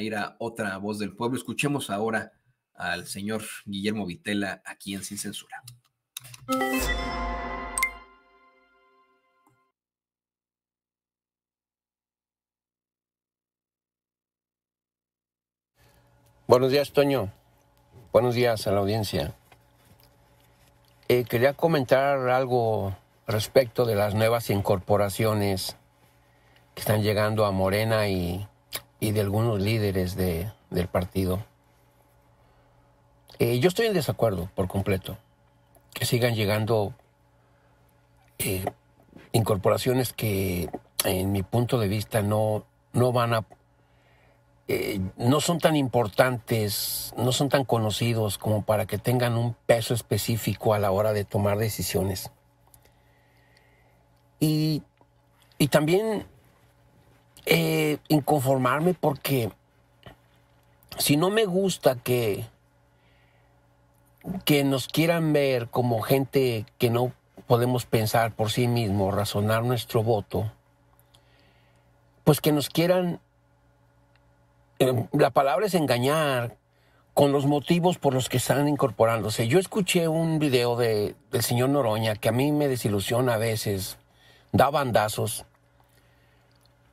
ir a otra voz del pueblo. Escuchemos ahora al señor Guillermo Vitela aquí en Sin Censura. Buenos días, Toño. Buenos días a la audiencia. Eh, quería comentar algo respecto de las nuevas incorporaciones que están llegando a Morena y y de algunos líderes del partido. Eh, yo estoy en desacuerdo por completo que sigan llegando eh, incorporaciones que en mi punto de vista no, no van a eh, no son tan importantes, no son tan conocidos como para que tengan un peso específico a la hora de tomar decisiones. Y, y también inconformarme porque si no me gusta que, que nos quieran ver como gente que no podemos pensar por sí mismo, razonar nuestro voto, pues que nos quieran, em, la palabra es engañar con los motivos por los que están incorporándose. Yo escuché un video del señor Noroña que a mí me desilusiona a veces, da bandazos,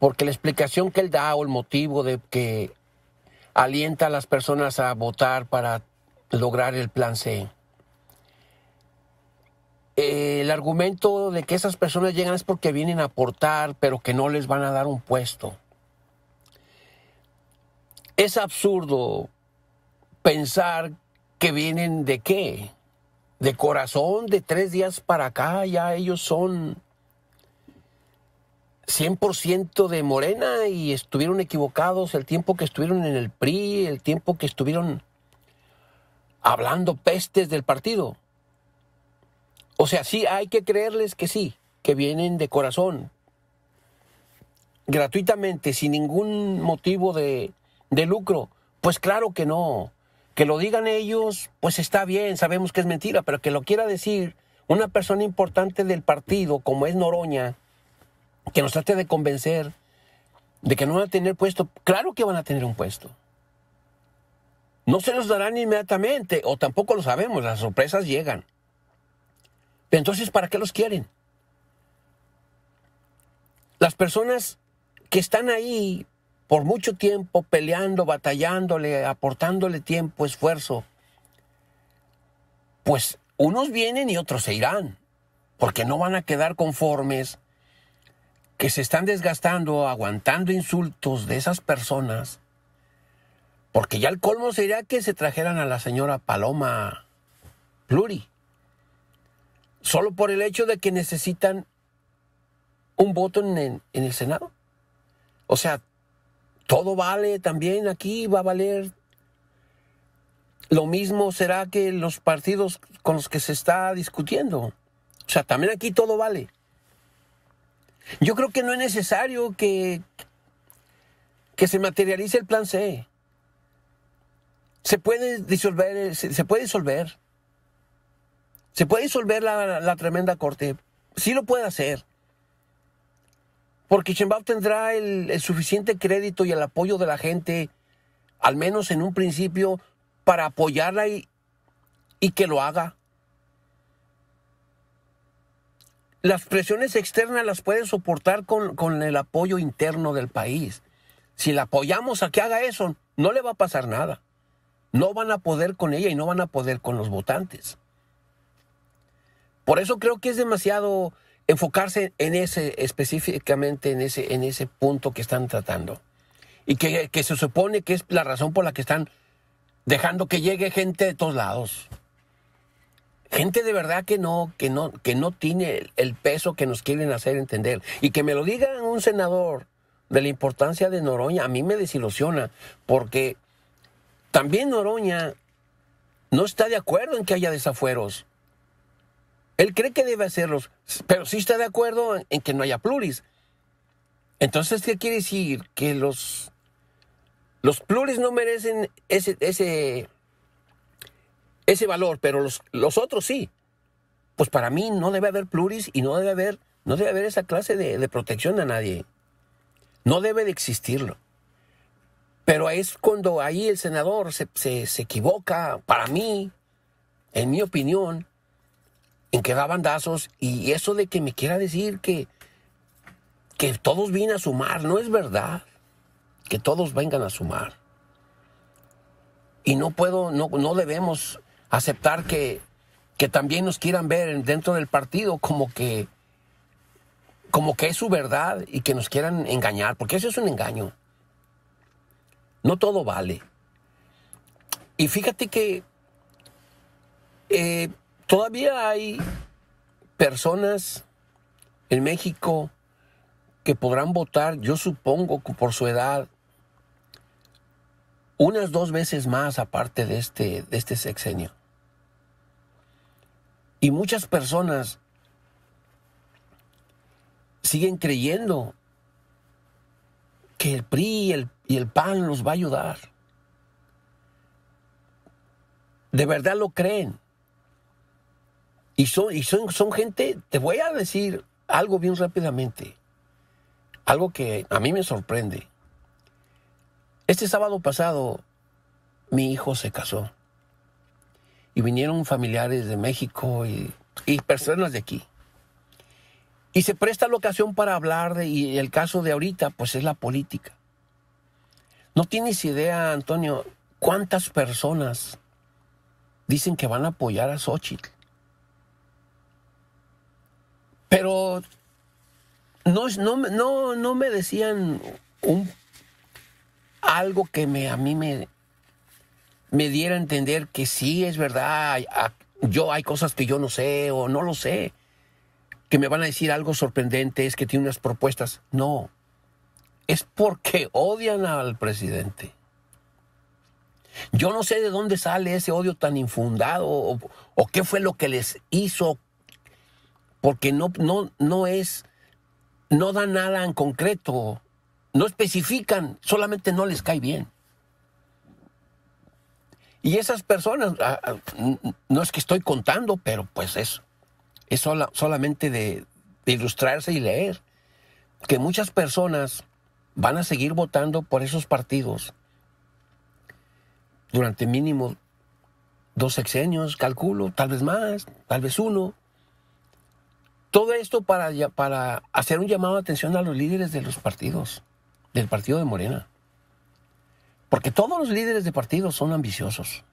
porque la explicación que él da o el motivo de que alienta a las personas a votar para lograr el plan C. El argumento de que esas personas llegan es porque vienen a aportar, pero que no les van a dar un puesto. Es absurdo pensar que vienen de qué? De corazón, de tres días para acá, ya ellos son 100% de Morena y estuvieron equivocados el tiempo que estuvieron en el PRI, el tiempo que estuvieron hablando pestes del partido. O sea, sí, hay que creerles que sí, que vienen de corazón, gratuitamente, sin ningún motivo de, de lucro. Pues claro que no. Que lo digan ellos, pues está bien, sabemos que es mentira, pero que lo quiera decir una persona importante del partido como es Noroña, que nos trate de convencer de que no van a tener puesto. Claro que van a tener un puesto. No se los darán inmediatamente, o tampoco lo sabemos, las sorpresas llegan. Pero entonces, ¿para qué los quieren? Las personas que están ahí por mucho tiempo peleando, batallándole, aportándole tiempo, esfuerzo, pues unos vienen y otros se irán, porque no van a quedar conformes que se están desgastando, aguantando insultos de esas personas, porque ya el colmo sería que se trajeran a la señora Paloma Pluri, solo por el hecho de que necesitan un voto en, en el Senado. O sea, todo vale también aquí, va a valer lo mismo será que los partidos con los que se está discutiendo. O sea, también aquí todo vale. Yo creo que no es necesario que, que se materialice el plan C. Se puede disolver, se, puede disolver. Se puede disolver la, tremenda corte. Sí lo puede hacer. Porque Chembao tendrá el, suficiente crédito y el apoyo de la gente, al menos en un principio, para apoyarla y, y que lo haga. las presiones externas las pueden soportar con, el apoyo interno del país. Si la apoyamos a que haga eso, no le va a pasar nada. No van a poder con ella y no van a poder con los votantes. Por eso creo que es demasiado enfocarse en ese, específicamente en ese, en ese punto que están tratando. Y que, que se supone que es la razón por la que están dejando que llegue gente de todos lados gente de verdad que no, que no, que no tiene el peso que nos quieren hacer entender. Y que me lo diga un senador de la importancia de Noroña, a mí me desilusiona, porque también Noroña no está de acuerdo en que haya desafueros. Él cree que debe hacerlos, pero sí está de acuerdo en, que no haya pluris. Entonces, ¿qué quiere decir? Que los, los pluris no merecen ese, ese ese valor, pero los, otros sí. Pues para mí no debe haber pluris y no debe haber, no debe haber esa clase de, protección a nadie. No debe de existirlo. Pero es cuando ahí el senador se, equivoca, para mí, en mi opinión, en que da bandazos y eso de que me quiera decir que, que todos vienen a sumar, no es verdad. Que todos vengan a sumar. Y no puedo, no, no debemos aceptar que, que también nos quieran ver dentro del partido como que, como que es su verdad y que nos quieran engañar, porque eso es un engaño. No todo vale. Y fíjate que eh, todavía hay personas en México que podrán votar, yo supongo, por su edad, unas dos veces más aparte de este, de este sexenio. Y muchas personas siguen creyendo que el PRI y el, y el PAN los va a ayudar. De verdad lo creen. Y, son, y son, son gente, te voy a decir algo bien rápidamente, algo que a mí me sorprende. Este sábado pasado, mi hijo se casó vinieron familiares de México y, personas de aquí. Y se presta la ocasión para hablar de, y el caso de ahorita, pues es la política. No tienes idea, Antonio, cuántas personas dicen que van a apoyar a Xochitl. Pero no, no, no me decían un, algo que me, a mí me, me diera a entender que sí, es verdad, ah, yo hay cosas que yo no sé o no lo sé, que me van a decir algo sorprendente, es que tiene unas propuestas. No, es porque odian al presidente. Yo no sé de dónde sale ese odio tan infundado o, qué fue lo que les hizo, porque no, no, no es, no dan nada en concreto, no especifican, solamente no les cae bien. Y esas personas, ah, ah, no es que estoy contando, pero pues es, es solamente de, ilustrarse y leer, que muchas personas van a seguir votando por esos partidos durante mínimo dos sexenios, calculo, tal vez más, tal vez uno. Todo esto para, para hacer un llamado de atención a los líderes de los partidos, del partido de Morena. Porque todos los líderes de partidos son ambiciosos.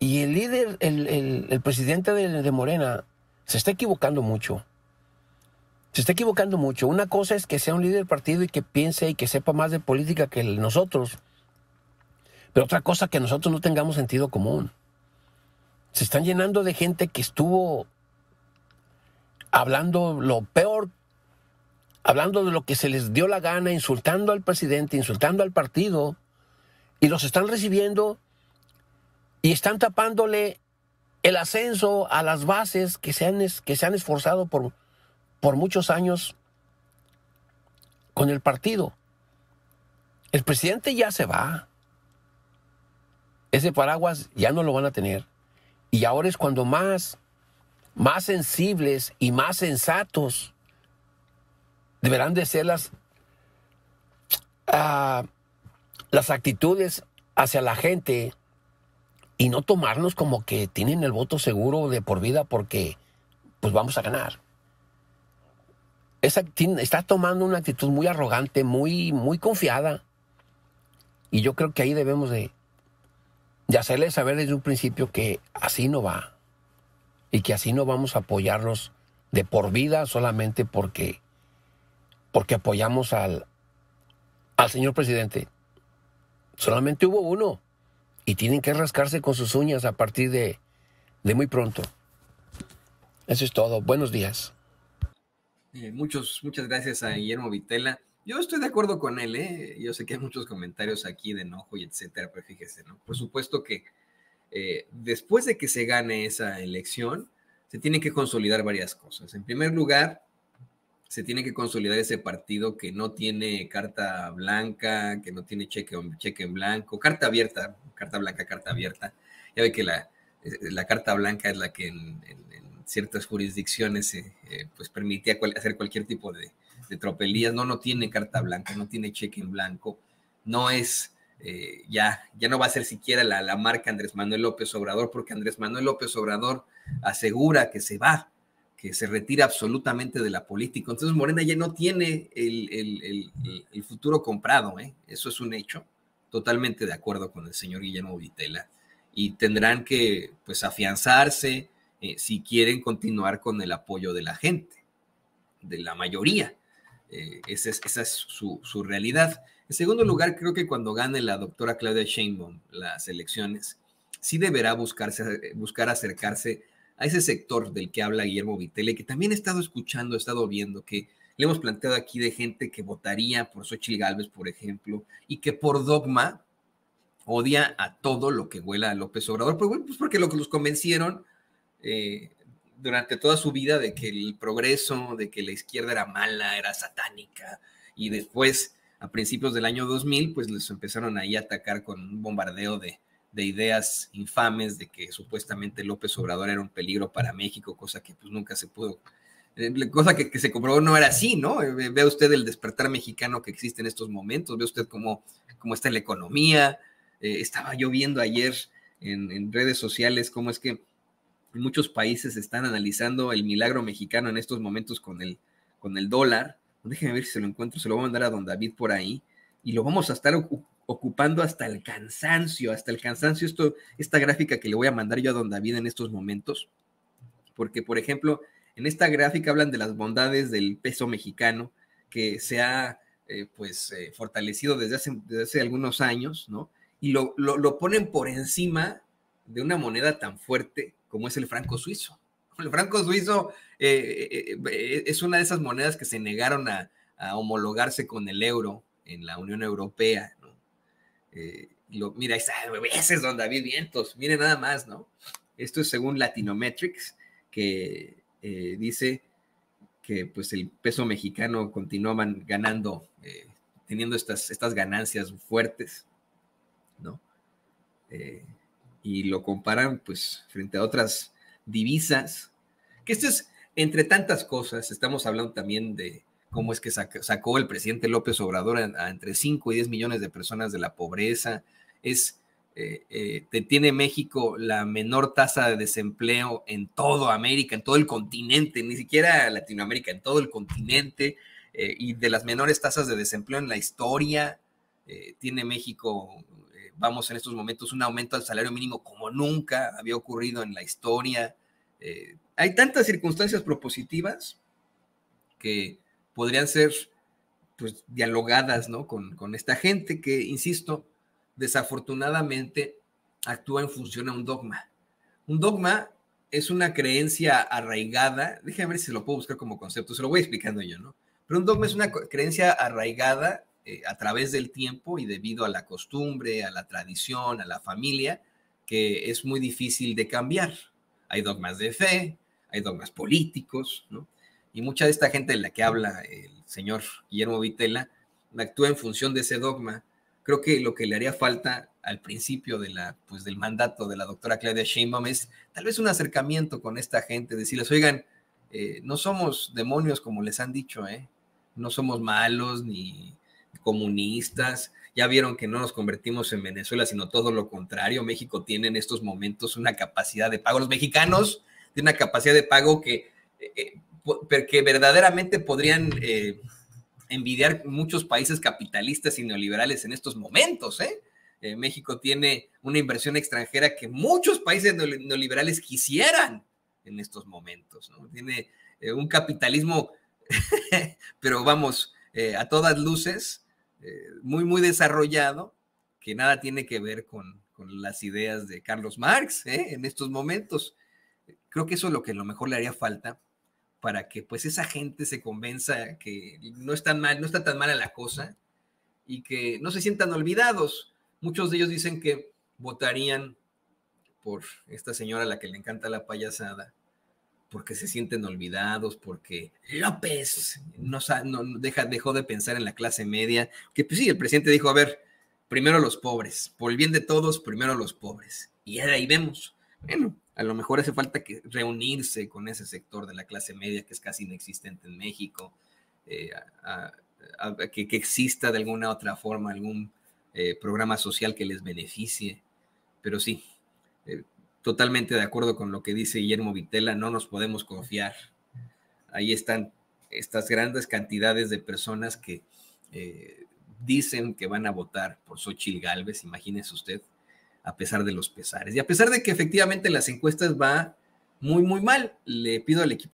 Y el líder, el, presidente de, Morena, se está equivocando mucho. Se está equivocando mucho. Una cosa es que sea un líder de partido y que piense y que sepa más de política que nosotros. Pero otra cosa que nosotros no tengamos sentido común. Se están llenando de gente que estuvo hablando lo peor hablando de lo que se les dio la gana, insultando al presidente, insultando al partido, y los están recibiendo y están tapándole el ascenso a las bases que se han, que se han esforzado por, por muchos años con el partido. El presidente ya se va. Ese paraguas ya no lo van a tener. Y ahora es cuando más, más sensibles y más sensatos deberán de ser las, ah, las actitudes hacia la gente y no tomarnos como que tienen el voto seguro de por vida porque pues vamos a ganar. Esa, está tomando una actitud muy arrogante, muy, muy confiada. Y yo creo que ahí debemos de, de hacerle saber desde un principio que así no va. Y que así no vamos a apoyarlos de por vida solamente porque porque apoyamos al, al señor presidente. Solamente hubo uno y tienen que rascarse con sus uñas a partir de, muy pronto. Eso es todo. Buenos días. Eh, muchos, muchas gracias a Guillermo Vitela. Yo estoy de acuerdo con él, ¿eh? Yo sé que hay muchos comentarios aquí de enojo y etcétera, pero fíjese, ¿no? Por supuesto que eh, después de que se gane esa elección, se tienen que consolidar varias cosas. En primer lugar, se tiene que consolidar ese partido que no tiene carta blanca, que no tiene cheque, en blanco, carta abierta, carta blanca, carta abierta. Ya ve que la, eh, carta blanca es la que en, ciertas jurisdicciones eh, eh, pues permitía hacer cualquier tipo de, tropelías. No, no tiene carta blanca, no tiene cheque en blanco, no es... ya, ya no va a ser siquiera la marca Andrés Manuel López Obrador, porque Andrés Manuel López Obrador asegura que se va, que se retira absolutamente de la política. Entonces Morena ya no tiene el, futuro comprado, ¿eh? eso es un hecho. Totalmente de acuerdo con el señor Guillermo Vitela. Y tendrán que pues afianzarse eh, si quieren continuar con el apoyo de la gente, de la mayoría. Eh, esa es, esa es su, realidad. En segundo lugar, creo que cuando gane la doctora Claudia Sheinbaum las elecciones, sí deberá buscarse, buscar acercarse a ese sector del que habla Guillermo Vitele, que también he estado escuchando, he estado viendo que le hemos planteado aquí de gente que votaría por Xochitl Gálvez, por ejemplo, y que por dogma odia a todo lo que huela a López Obrador, pues, bueno, pues porque lo que los convencieron eh, durante toda su vida de que el progreso, de que la izquierda era mala, era satánica, y después, a principios del año 2000, pues les empezaron ahí a atacar con un bombardeo de, de ideas infames de que supuestamente López Obrador era un peligro para México, cosa que pues nunca se pudo, eh, cosa que, se comprobó no era así, ¿no? Eh, vea usted el despertar mexicano que existe en estos momentos, vea usted cómo, cómo está la economía, eh, estaba yo viendo ayer en, redes sociales cómo es que muchos países están analizando el milagro mexicano en estos momentos con el, con el dólar, déjenme ver si se lo encuentro, se lo voy a mandar a don David por ahí, y lo vamos a estar ocupando hasta el cansancio, hasta el cansancio esto, esta gráfica que le voy a mandar yo a don David en estos momentos, porque por ejemplo, en esta gráfica hablan de las bondades del peso mexicano que se ha eh, pues eh, fortalecido desde hace, algunos años, ¿no? Y lo, ponen por encima de una moneda tan fuerte como es el franco suizo. El franco suizo eh, es una de esas monedas que se negaron a, homologarse con el euro en la Unión Europea, eh, lo, mira, ahí es donde había Vientos, mire nada más, ¿no? Esto es según Latinometrics, que eh, dice que pues el peso mexicano continuaban ganando, eh, teniendo estas, estas ganancias fuertes, ¿no? y lo comparan pues frente a otras divisas, que esto es, entre tantas cosas, estamos hablando también de, cómo es que sacó, el presidente López Obrador a, entre 5 y 10 millones de personas de la pobreza. Es, eh, eh, tiene México la menor tasa de desempleo en toda América, en todo el continente, ni siquiera Latinoamérica, en todo el continente, eh, y de las menores tasas de desempleo en la historia. tiene México, vamos en estos momentos, un aumento al salario mínimo como nunca había ocurrido en la historia. hay tantas circunstancias propositivas que podrían ser pues, dialogadas ¿no? con, esta gente que, insisto, desafortunadamente actúa en función a un dogma. Un dogma es una creencia arraigada, déjame ver si se lo puedo buscar como concepto, se lo voy explicando yo, ¿no? Pero un dogma es una creencia arraigada eh, a través del tiempo y debido a la costumbre, a la tradición, a la familia, que es muy difícil de cambiar. Hay dogmas de fe, hay dogmas políticos, ¿no? Y mucha de esta gente de la que habla el señor Guillermo Vitela actúa en función de ese dogma. Creo que lo que le haría falta al principio de la, pues, del mandato de la doctora Claudia Sheinbaum es tal vez un acercamiento con esta gente, decirles, oigan, eh, no somos demonios como les han dicho, ¿eh? no somos malos ni comunistas, ya vieron que no nos convertimos en Venezuela, sino todo lo contrario, México tiene en estos momentos una capacidad de pago, los mexicanos tienen una capacidad de pago que eh, eh, porque verdaderamente podrían eh, envidiar muchos países capitalistas y neoliberales en estos momentos. ¿eh? eh México tiene una inversión extranjera que muchos países neoliberales quisieran en estos momentos. ¿no? Tiene eh, un capitalismo, pero vamos, a todas luces, muy, muy desarrollado, que nada tiene que ver con, con las ideas de Carlos Marx en estos momentos. Creo que eso es lo que a lo mejor le haría falta para que pues esa gente se convenza que no, están mal, no está tan mala la cosa y que no se sientan olvidados. Muchos de ellos dicen que votarían por esta señora a la que le encanta la payasada, porque se sienten olvidados, porque López no, no deja, dejó de pensar en la clase media, que pues sí, el presidente dijo, a ver, primero los pobres, por el bien de todos, primero los pobres. Y ahí vemos. Bueno, a lo mejor hace falta que reunirse con ese sector de la clase media que es casi inexistente en México, eh, que, exista de alguna otra forma algún eh, programa social que les beneficie. Pero sí, eh, totalmente de acuerdo con lo que dice Guillermo Vitela, no nos podemos confiar. Ahí están estas grandes cantidades de personas que dicen que van a votar por Xochitl Galvez, imagínese usted a pesar de los pesares. Y a pesar de que efectivamente las encuestas va muy, muy mal, le pido al equipo